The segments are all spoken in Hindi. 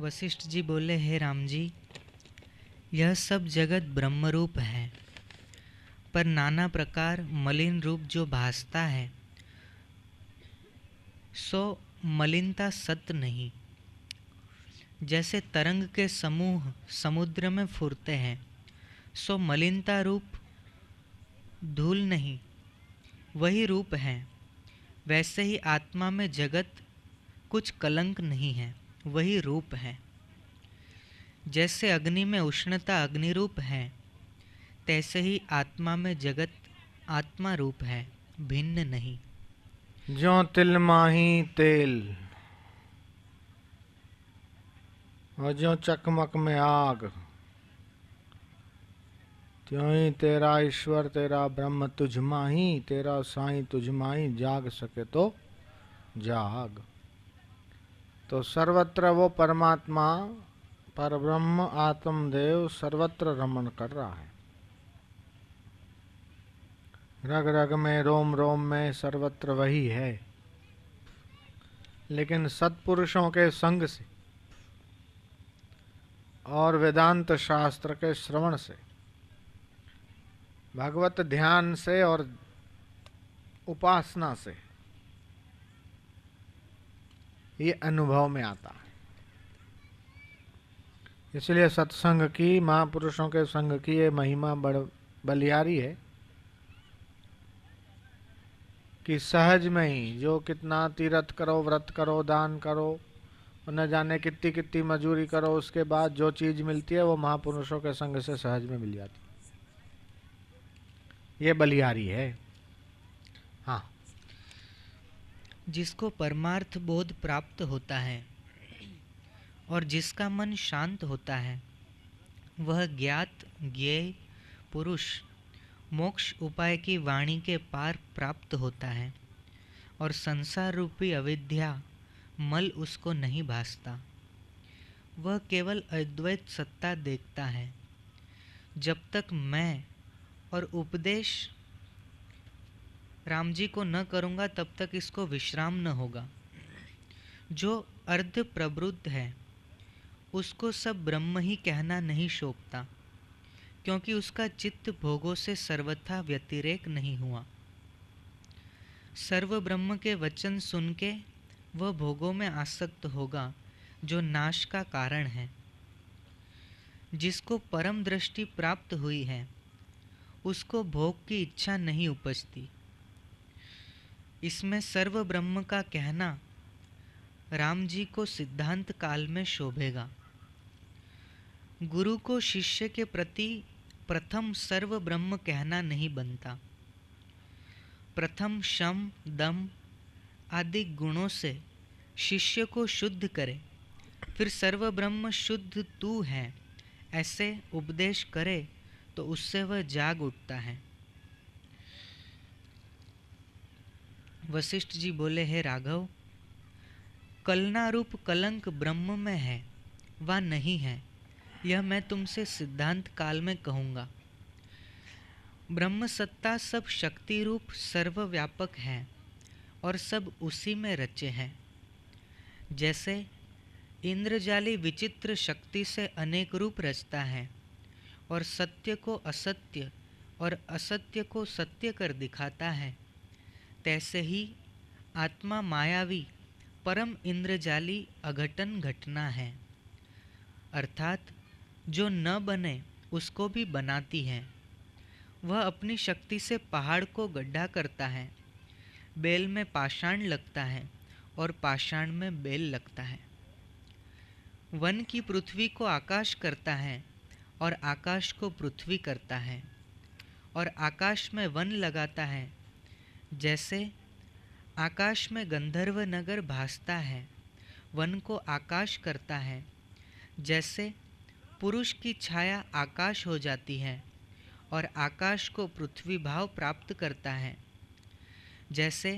वशिष्ठ जी बोले हे राम जी यह सब जगत ब्रह्मरूप है पर नाना प्रकार मलिन रूप जो भासता है सो मलिनता सत्य नहीं जैसे तरंग के समूह समुद्र में फुरते हैं सो मलिनता रूप धूल नहीं वही रूप है वैसे ही आत्मा में जगत कुछ कलंक नहीं है वही रूप है जैसे अग्नि में उष्णता अग्नि रूप है तैसे ही आत्मा में जगत आत्मा रूप है भिन्न नहीं जो तिल माही तेल और जो चकमक में आग त्यों ही तेरा ईश्वर तेरा ब्रह्म तुझ माही तेरा साई तुझ माही जाग सके तो जाग तो सर्वत्र वो परमात्मा पर ब्रह्म आत्मदेव सर्वत्र रमण कर रहा है रग रग में रोम रोम में सर्वत्र वही है लेकिन सत्पुरुषों के संग से और वेदांत शास्त्र के श्रवण से भगवत ध्यान से और उपासना से ये अनुभव में आता है इसलिए सत्संग की महापुरुषों के संग की ये महिमा बड़ बलियारी है कि सहज में ही जो कितना तीर्थ करो व्रत करो दान करो न जाने कितनी कितनी मजूरी करो उसके बाद जो चीज़ मिलती है वो महापुरुषों के संग से सहज में मिल जाती ये बलियारी है हाँ जिसको परमार्थ बोध प्राप्त होता है और जिसका मन शांत होता है वह ज्ञात ज्ञेय पुरुष मोक्ष उपाय की वाणी के पार प्राप्त होता है और संसार रूपी अविद्या मल उसको नहीं भासता वह केवल अद्वैत सत्ता देखता है जब तक मैं और उपदेश राम जी को न करूँगा तब तक इसको विश्राम न होगा जो अर्ध प्रबुद्ध है उसको सब ब्रह्म ही कहना नहीं शोभता क्योंकि उसका चित्त भोगों से सर्वथा व्यतिरेक नहीं हुआ सर्व ब्रह्म के वचन सुन के वह भोगों में आसक्त होगा जो नाश का कारण है जिसको परम दृष्टि प्राप्त हुई है उसको भोग की इच्छा नहीं उपजती इसमें सर्व ब्रह्म का कहना राम जी को सिद्धांत काल में शोभेगा गुरु को शिष्य के प्रति प्रथम सर्व ब्रह्म कहना नहीं बनता प्रथम शम दम आदि गुणों से शिष्य को शुद्ध करे फिर सर्व ब्रह्म शुद्ध तू है ऐसे उपदेश करे तो उससे वह जाग उठता है वशिष्ठ जी बोले हे राघव कलना रूप कलंक ब्रह्म में है वा नहीं है यह मैं तुमसे सिद्धांत काल में कहूँगा ब्रह्म सत्ता सब शक्ति रूप सर्वव्यापक है और सब उसी में रचे हैं जैसे इंद्रजाली विचित्र शक्ति से अनेक रूप रचता है और सत्य को असत्य और असत्य को सत्य कर दिखाता है तैसे ही आत्मा मायावी परम इंद्रजाली अघटन घटना है अर्थात जो न बने उसको भी बनाती है वह अपनी शक्ति से पहाड़ को गड्ढा करता है बेल में पाषाण लगता है और पाषाण में बेल लगता है वन की पृथ्वी को आकाश करता है और आकाश को पृथ्वी करता है और आकाश में वन लगाता है जैसे आकाश में गंधर्व नगर भासता है वन को आकाश करता है जैसे पुरुष की छाया आकाश हो जाती है और आकाश को पृथ्वी भाव प्राप्त करता है जैसे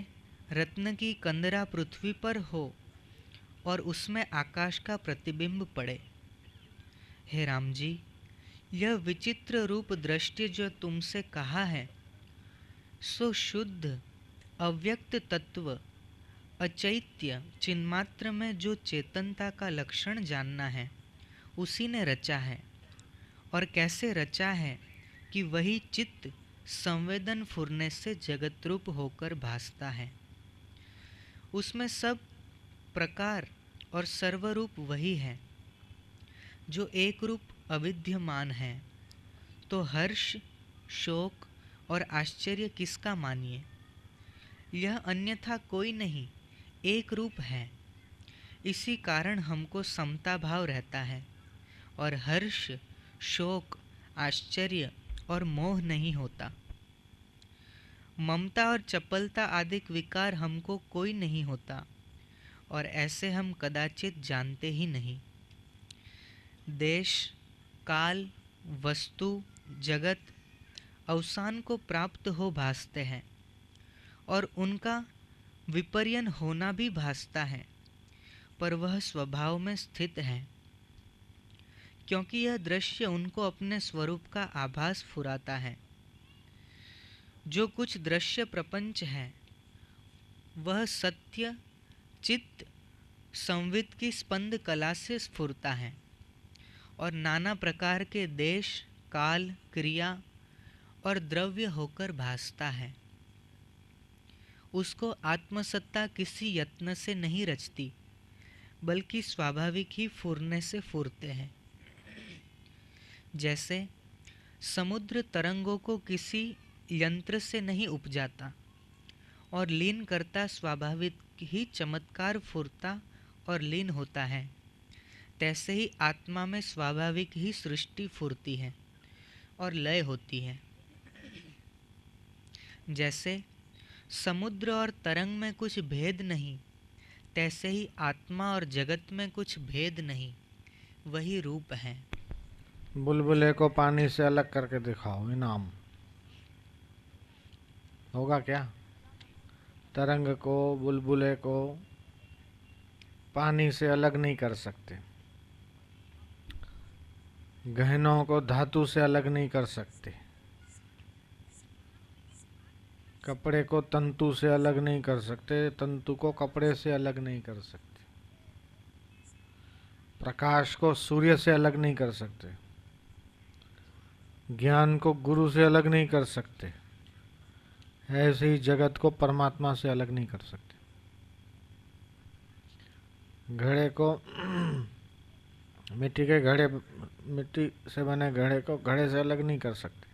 रत्न की कंदरा पृथ्वी पर हो और उसमें आकाश का प्रतिबिंब पड़े हे राम जी यह विचित्र रूप दृष्टि जो तुमसे कहा है सो शुद्ध अव्यक्त तत्व अचैत्य चिन्मात्र में जो चेतनता का लक्षण जानना है उसी ने रचा है और कैसे रचा है कि वही चित्त संवेदन फुरने से जगत रूप होकर भासता है उसमें सब प्रकार और सर्वरूप वही है जो एक रूप अविद्यमान है तो हर्ष शोक और आश्चर्य किसका मानिए यह अन्यथा कोई नहीं एक रूप है इसी कारण हमको समता भाव रहता है और हर्ष शोक आश्चर्य और मोह नहीं होता ममता और चपलता आदि विकार हमको कोई नहीं होता और ऐसे हम कदाचित जानते ही नहीं देश काल वस्तु जगत अवसान को प्राप्त हो भासते हैं और उनका विपर्यन होना भी भासता है पर वह स्वभाव में स्थित है क्योंकि यह दृश्य उनको अपने स्वरूप का आभास फुराता है जो कुछ दृश्य प्रपंच है वह सत्य चित्त संवित की स्पंद कला से स्फुरता है और नाना प्रकार के देश काल क्रिया और द्रव्य होकर भासता है उसको आत्मसत्ता किसी यत्न से नहीं रचती बल्कि स्वाभाविक ही फूरने से फूरते हैं जैसे समुद्र तरंगों को किसी यंत्र से नहीं उपजाता और लीन करता स्वाभाविक ही चमत्कार फुरता और लीन होता है तैसे ही आत्मा में स्वाभाविक ही सृष्टि फुरती है और लय होती है जैसे समुद्र और तरंग में कुछ भेद नहीं तैसे ही आत्मा और जगत में कुछ भेद नहीं वही रूप है बुलबुले को पानी से अलग करके दिखाओ इनाम होगा क्या तरंग को बुलबुले को पानी से अलग नहीं कर सकते गहनों को धातु से अलग नहीं कर सकते कपड़े को तंतु से अलग नहीं कर सकते तंतु को कपड़े से अलग नहीं कर सकते प्रकाश को सूर्य से अलग नहीं कर सकते ज्ञान को गुरु से अलग नहीं कर सकते ऐसे ही जगत को परमात्मा से अलग नहीं कर सकते घड़े को मिट्टी के घड़े मिट्टी से बने घड़े को घड़े से अलग नहीं कर सकते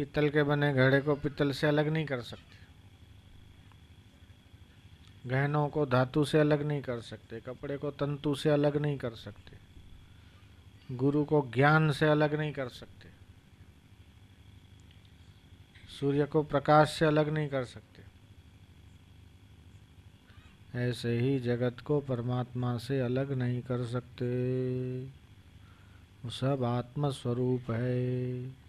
पीतल के बने घड़े को पीतल से अलग नहीं कर सकते गहनों को धातु से अलग नहीं कर सकते कपड़े को तंतु से अलग नहीं कर सकते गुरु को ज्ञान से अलग नहीं कर सकते सूर्य को प्रकाश से अलग नहीं कर सकते ऐसे ही जगत को परमात्मा से अलग नहीं कर सकते वो सब आत्मस्वरूप है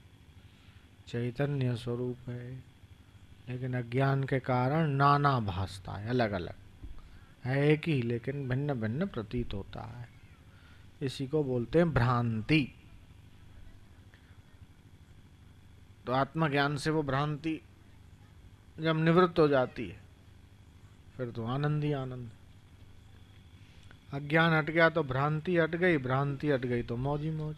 चैतन्य स्वरूप है लेकिन अज्ञान के कारण नाना भासता है अलग अलग है एक ही लेकिन भिन्न भिन्न प्रतीत होता है इसी को बोलते हैं भ्रांति तो आत्मज्ञान से वो भ्रांति जब निवृत्त हो जाती है फिर तो आनंद ही आनंद अज्ञान हट गया तो भ्रांति हट गई भ्रांति हट गई तो मौज ही मौज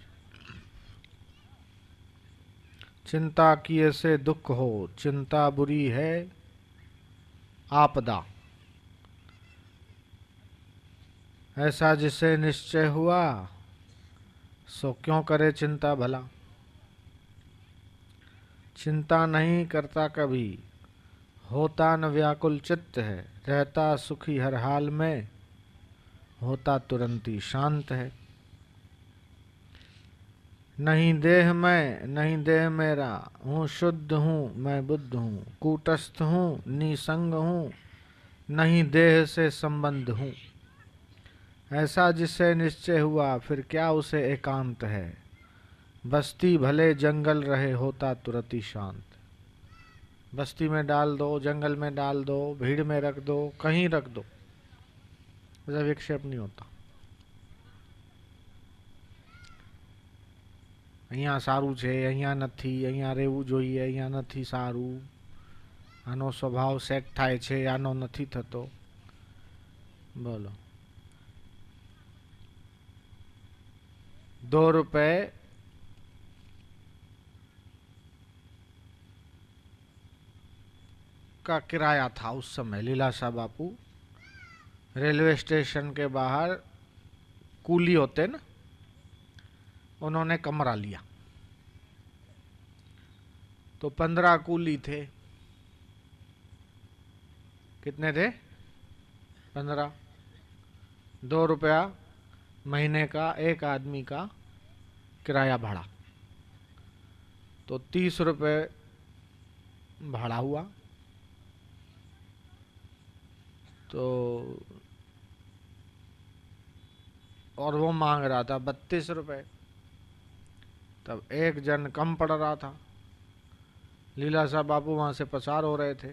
चिंता किए से दुख हो चिंता बुरी है आपदा ऐसा जिसे निश्चय हुआ सो क्यों करे चिंता भला चिंता नहीं करता कभी होता न व्याकुल चित्त है रहता सुखी हर हाल में होता तुरंत ही शांत है नहीं देह मैं नहीं देह मेरा हूँ शुद्ध हूँ मैं बुद्ध हूँ कूटस्थ हूँ निसंग हूँ नहीं देह से संबंध हूँ ऐसा जिससे निश्चय हुआ फिर क्या उसे एकांत है बस्ती भले जंगल रहे होता तुरति शांत बस्ती में डाल दो जंगल में डाल दो भीड़ में रख दो कहीं रख दो जब विक्षेप नहीं होता અહીંયા સારું છે અહીંયા નથી અહીંયા રહેવું જોઈએ અહીંયા નથી સારું આનો સ્વભાવ સેટ થાય છે આનો નથી થતો બોલો ₹2 કા ક્રાયા تھا ਉਸ સમયે લીલા સાબાપૂ રેલવે સ્ટેશન کے باہر કુલી હોતેન उन्होंने कमरा लिया तो पंद्रह कूली थे कितने थे पंद्रह दो रुपया महीने का एक आदमी का किराया भाड़ा तो तीस रुपये भाड़ा हुआ तो और वो मांग रहा था बत्तीस रुपये तब एक जन कम पड़ रहा था लीला साहब बापू वहाँ से पसार हो रहे थे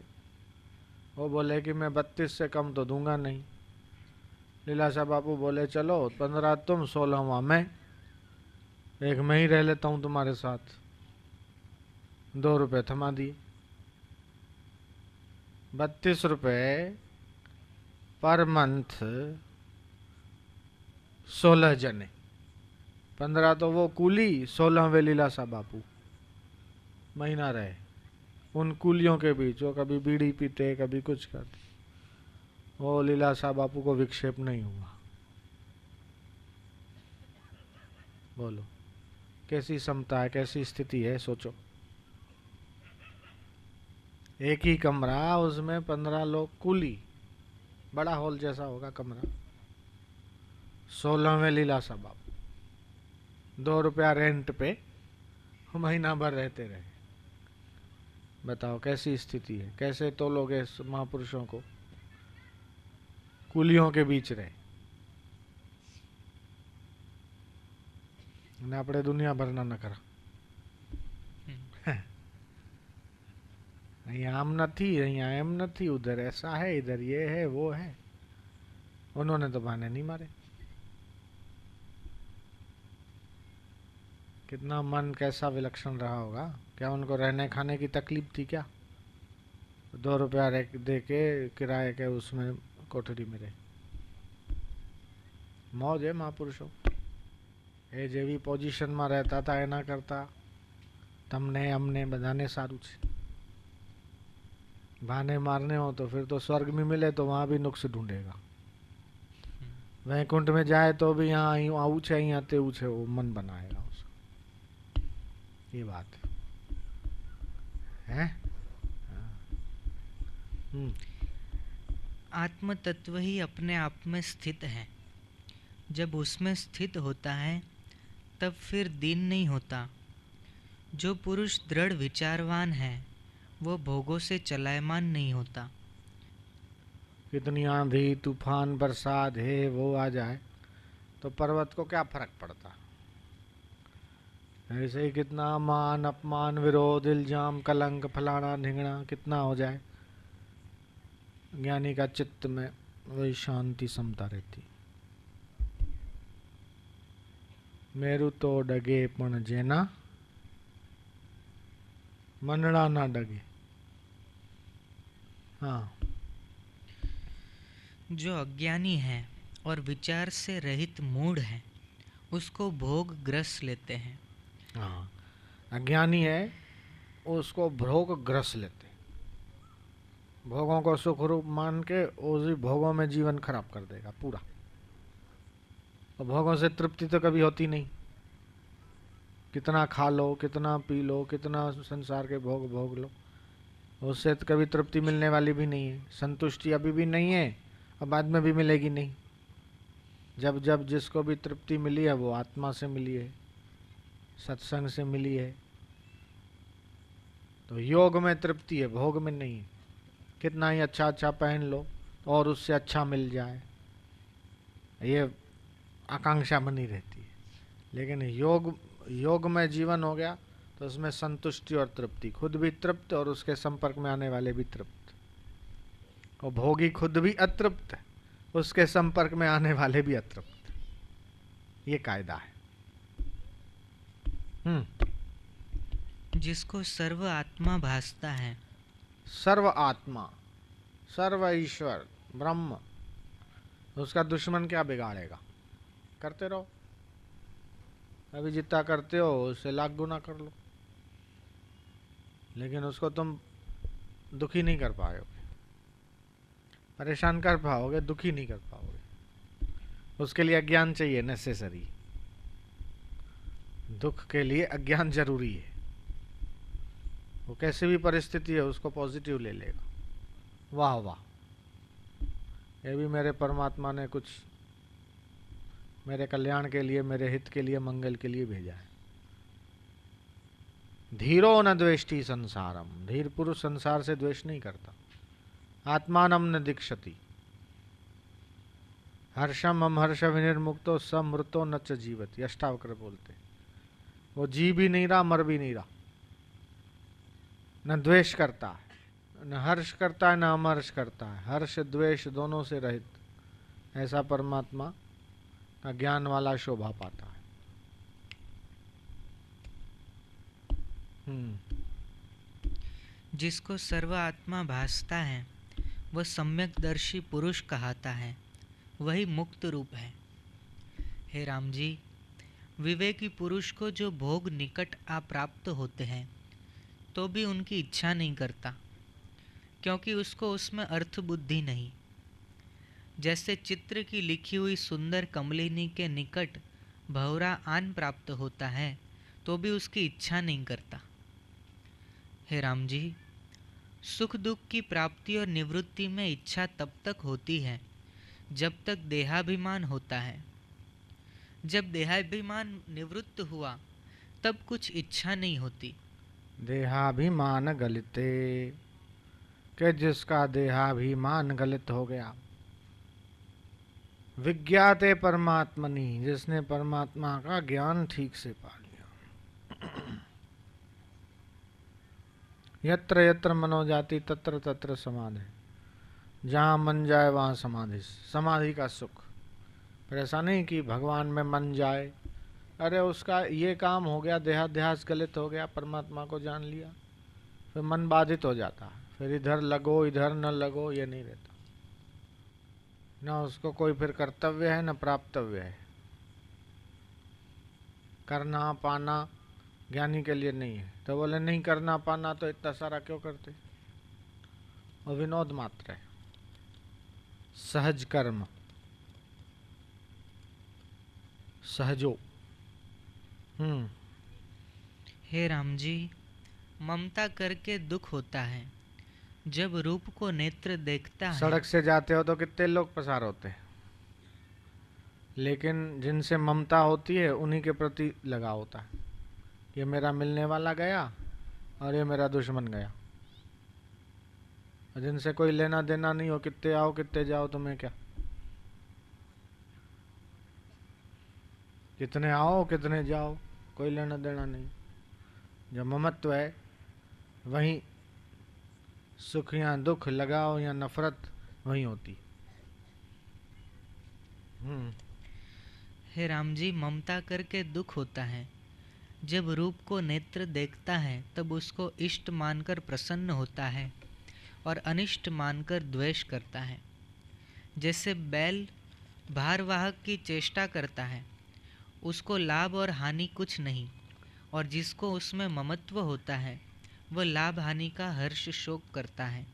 वो बोले कि मैं बत्तीस से कम तो दूंगा नहीं लीला साहब बाबू बोले चलो पंद्रह तुम सोलह वहाँ मैं एक मैं ही रह लेता हूँ तुम्हारे साथ दो रुपये थमा दिए बत्तीस रुपये पर मंथ सोलह जने पंद्रह तो वो कूली सोलहवें सा बापू महीना रहे उन कुलियों के बीच वो कभी बीड़ी पीते कभी कुछ करते वो लीला सा बापू को विक्षेप नहीं हुआ बोलो कैसी समता है कैसी स्थिति है सोचो एक ही कमरा उसमें पंद्रह लोग कूली बड़ा हॉल जैसा होगा कमरा सोलहवें लीला सा बापू दो रुपया रेंट पे महीना भर रहते रहे बताओ कैसी स्थिति है कैसे तो लोग महापुरुषों को कुलियों के बीच रहे अपने दुनिया દુનિયાભરના નકરા અહીંયા आम नहीं અહીંયા એમ उधर ऐसा है इधर ये है वो है उन्होंने तो बहाने नहीं मारे कितना मन कैसा विलक्षण रहा होगा क्या उनको रहने खाने की तकलीफ थी क्या दो रुपया दे के किराए के उसमें कोठरी में रहे मौज है महापुरुषों भी पोजिशन में रहता था ऐना करता तमने हमने બધાને सारू છે भाने मारने हो तो फिर तो स्वर्ग में मिले तो वहाँ भी नुक्स ढूंढेगा हम्म। वैकुंठ में जाए तो भी यहाँ छे यहाँ અહીંયા छे वो मन बनाएगा ये बात है हम्म। आत्म तत्व ही अपने आप में स्थित है जब उसमें स्थित होता है तब फिर दीन नहीं होता जो पुरुष दृढ़ विचारवान है वो भोगों से चलायमान नहीं होता कितनी आंधी तूफान बरसात है वो आ जाए तो पर्वत को क्या फर्क पड़ता ऐसे ही कितना मान अपमान विरोध इल्जाम कलंक फलाना ढिंगणा कितना हो जाए ज्ञानी का चित्त में वही शांति समता रहती मेरु तो डगे पण जेना मनड़ा ना डगे हाँ जो अज्ञानी है और विचार से रहित मूड है उसको भोग ग्रस लेते हैं हाँ अज्ञानी है उसको भोग ग्रस लेते भोगों को सुख रूप मान के उसी भोगों में जीवन खराब कर देगा पूरा और भोगों से तृप्ति तो कभी होती नहीं कितना खा लो कितना पी लो कितना संसार के भोग भोग लो उससे तो कभी तृप्ति मिलने वाली भी नहीं है संतुष्टि अभी भी नहीं है और बाद में भी मिलेगी नहीं जब जब जिसको भी तृप्ति मिली है वो आत्मा से मिली है सत्संग से मिली है तो योग में तृप्ति है भोग में नहीं कितना ही अच्छा अच्छा पहन लो तो और उससे अच्छा मिल जाए ये आकांक्षा बनी रहती है लेकिन योग योग में जीवन हो गया तो उसमें संतुष्टि और तृप्ति खुद भी तृप्त और उसके संपर्क में आने वाले भी तृप्त और भोगी खुद भी अतृप्त उसके संपर्क में आने वाले भी अतृप्त ये कायदा है हम्म। जिसको सर्व आत्मा भासता है सर्व आत्मा सर्व ईश्वर ब्रह्म उसका दुश्मन क्या बिगाड़ेगा करते रहो अभी जितना करते हो उससे लाख गुना कर लो लेकिन उसको तुम दुखी नहीं कर पाओगे परेशान कर पाओगे दुखी नहीं कर पाओगे उसके लिए अज्ञान चाहिए नेसेसरी दुख के लिए अज्ञान जरूरी है वो कैसे भी परिस्थिति है उसको पॉजिटिव ले लेगा वाह वाह ये भी मेरे परमात्मा ने कुछ मेरे कल्याण के लिए मेरे हित के लिए मंगल के लिए भेजा है धीरो न द्वेष्टि संसारम धीर पुरुष संसार से द्वेष नहीं करता आत्मानम न दीक्षति हर्षम हम हर्ष विनिर्मुक्तो समृतो न च जीवत अष्टावक्र बोलते हैं वो जी भी नहीं रहा मर भी नहीं रहा न द्वेष करता है न हर्ष करता है न अमर्ष करता है हर्ष द्वेष दोनों से रहित ऐसा परमात्मा का ज्ञान वाला शोभा पाता है हम्म। जिसको सर्व आत्मा भासता है वह सम्यक दर्शी पुरुष कहता है वही मुक्त रूप है हे राम जी विवेकी पुरुष को जो भोग निकट आ प्राप्त होते हैं तो भी उनकी इच्छा नहीं करता क्योंकि उसको उसमें अर्थ बुद्धि नहीं जैसे चित्र की लिखी हुई सुंदर कमलिनी के निकट भवरा आन प्राप्त होता है तो भी उसकी इच्छा नहीं करता हे राम जी सुख दुख की प्राप्ति और निवृत्ति में इच्छा तब तक होती है जब तक देहाभिमान होता है जब देहाभिमान निवृत्त हुआ तब कुछ इच्छा नहीं होती देहाभिमान गलते के जिसका देहाभिमान गलत हो गया विज्ञाते परमात्मनि जिसने परमात्मा का ज्ञान ठीक से पा लिया यत्र यत्र मनो जाति तत्र तत्र समाधि जहाँ मन जाए वहाँ समाधि समाधि का सुख फिर ऐसा नहीं कि भगवान में मन जाए अरे उसका ये काम हो गया देहाध्यास गलत हो गया परमात्मा को जान लिया फिर मन बाधित हो जाता है फिर इधर लगो इधर न लगो ये नहीं रहता ना उसको कोई फिर कर्तव्य है न प्राप्तव्य है करना पाना ज्ञानी के लिए नहीं है तो बोले नहीं करना पाना तो इतना सारा क्यों करते वो विनोद मात्र है सहज कर्म सहजो हम्म हे राम जी ममता करके दुख होता है जब रूप को नेत्र देखता है सड़क से जाते हो तो कितने लोग पसार होते हैं लेकिन जिनसे ममता होती है उन्हीं के प्रति लगा होता है ये मेरा मिलने वाला गया और ये मेरा दुश्मन गया जिनसे कोई लेना देना नहीं हो कितने आओ कितने जाओ तुम्हें क्या कितने आओ कितने जाओ कोई लेना देना नहीं जो ममत्व है वहीं सुख या दुख लगाओ या नफरत वहीं होती हम्म। हे राम जी ममता करके दुख होता है जब रूप को नेत्र देखता है तब उसको इष्ट मानकर प्रसन्न होता है और अनिष्ट मानकर द्वेष करता है जैसे बैल भारवाहक की चेष्टा करता है उसको लाभ और हानि कुछ नहीं और जिसको उसमें ममत्व होता है वह लाभ हानि का हर्ष शोक करता है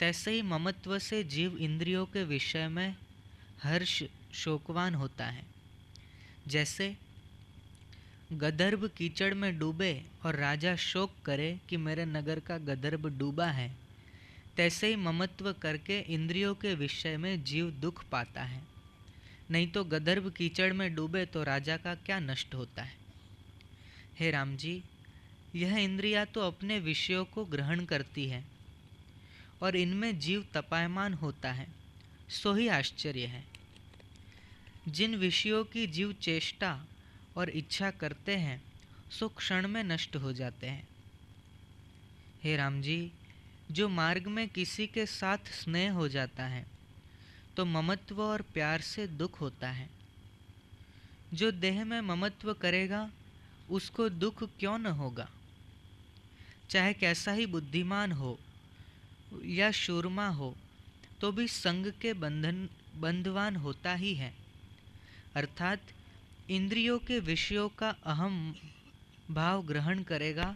तैसे ही ममत्व से जीव इंद्रियों के विषय में हर्ष शोकवान होता है जैसे गदर्भ कीचड़ में डूबे और राजा शोक करे कि मेरे नगर का गदर्भ डूबा है तैसे ही ममत्व करके इंद्रियों के विषय में जीव दुख पाता है नहीं तो गदर्भ कीचड़ में डूबे तो राजा का क्या नष्ट होता है हे राम जी यह इंद्रिया तो अपने विषयों को ग्रहण करती है और इनमें जीव तपायमान होता है सो ही आश्चर्य है जिन विषयों की जीव चेष्टा और इच्छा करते हैं सो क्षण में नष्ट हो जाते हैं हे राम जी जो मार्ग में किसी के साथ स्नेह हो जाता है तो ममत्व और प्यार से दुख होता है जो देह में ममत्व करेगा उसको दुख क्यों न होगा चाहे कैसा ही बुद्धिमान हो या शूरमा हो तो भी संग के बंधन बंधवान होता ही है अर्थात इंद्रियों के विषयों का अहम भाव ग्रहण करेगा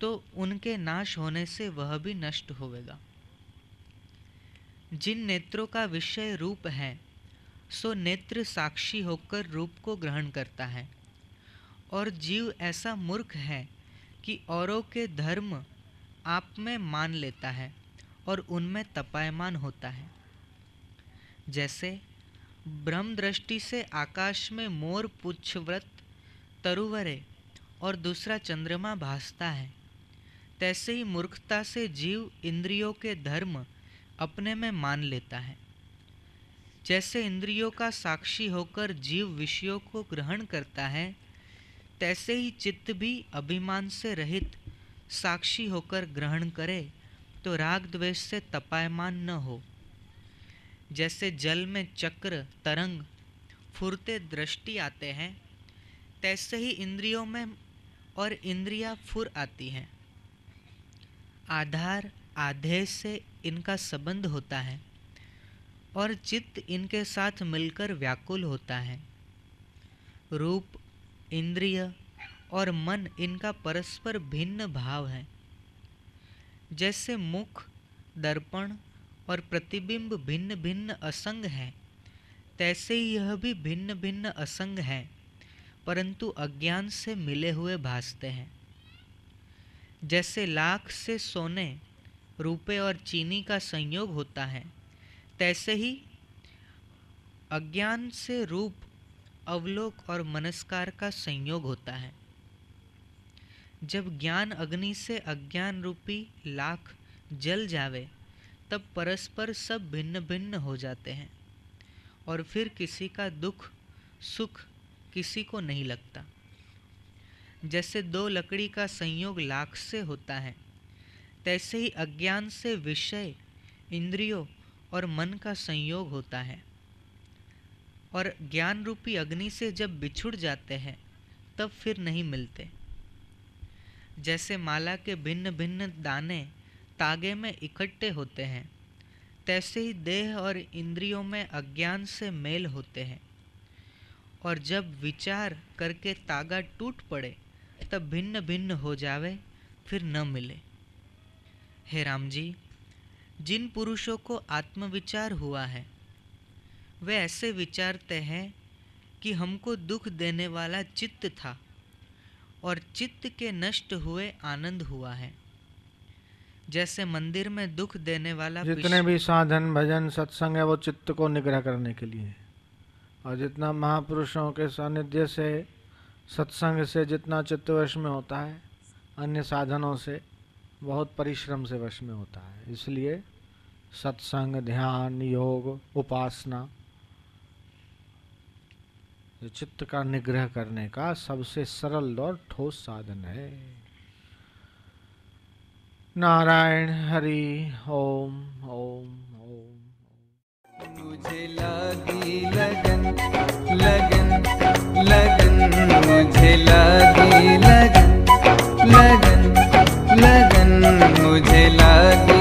तो उनके नाश होने से वह भी नष्ट होवेगा जिन नेत्रों का विषय रूप है सो नेत्र साक्षी होकर रूप को ग्रहण करता है और जीव ऐसा मूर्ख है कि औरों के धर्म आप में मान लेता है और उनमें तपायमान होता है जैसे ब्रह्म दृष्टि से आकाश में मोर पुच्छव्रत तरुवरे और दूसरा चंद्रमा भासता है तैसे ही मूर्खता से जीव इंद्रियों के धर्म अपने में मान लेता है जैसे इंद्रियों का साक्षी होकर जीव विषयों को ग्रहण करता है तैसे ही चित्त भी अभिमान से रहित साक्षी होकर ग्रहण करे तो राग द्वेष से तपायमान न हो जैसे जल में चक्र तरंग फुरते दृष्टि आते हैं तैसे ही इंद्रियों में और इंद्रिया फुर आती हैं आधार आधेय से इनका संबंध होता है और चित्त इनके साथ मिलकर व्याकुल होता है रूप इंद्रिय और मन इनका परस्पर भिन्न भाव है जैसे मुख दर्पण और प्रतिबिंब भिन्न भिन्न असंग हैं तैसे ही यह भी भिन्न भिन्न असंग हैं परंतु अज्ञान से मिले हुए भासते हैं जैसे लाख से सोने रुपए और चीनी का संयोग होता है तैसे ही अज्ञान से रूप अवलोक और मनस्कार का संयोग होता है जब ज्ञान अग्नि से अज्ञान रूपी लाख जल जावे तब परस्पर सब भिन्न भिन्न हो जाते हैं और फिर किसी का दुख सुख किसी को नहीं लगता जैसे दो लकड़ी का संयोग लाख से होता है तैसे ही अज्ञान से विषय इंद्रियों और मन का संयोग होता है और ज्ञान रूपी अग्नि से जब बिछुड़ जाते हैं तब फिर नहीं मिलते जैसे माला के भिन्न भिन्न दाने तागे में इकट्ठे होते हैं तैसे ही देह और इंद्रियों में अज्ञान से मेल होते हैं और जब विचार करके तागा टूट पड़े तब भिन्न भिन्न हो जावे फिर न मिले हे राम जी जिन पुरुषों को आत्मविचार हुआ है वे ऐसे विचारते हैं कि हमको दुख देने वाला चित्त था और चित्त के नष्ट हुए आनंद हुआ है जैसे मंदिर में दुख देने वाला जितने भी साधन भजन सत्संग है वो चित्त को निग्रह करने के लिए और जितना महापुरुषों के सानिध्य से सत्संग से जितना चित्तवश में होता है अन्य साधनों से बहुत परिश्रम से वश में होता है इसलिए सत्संग ध्यान योग उपासना जो चित्त का निग्रह करने का सबसे सरल और ठोस साधन है नारायण हरि ओम ओम ओम मुझे लगी लगन लगन लगन मुझे लगी लगन लगन लगन मुझे लगन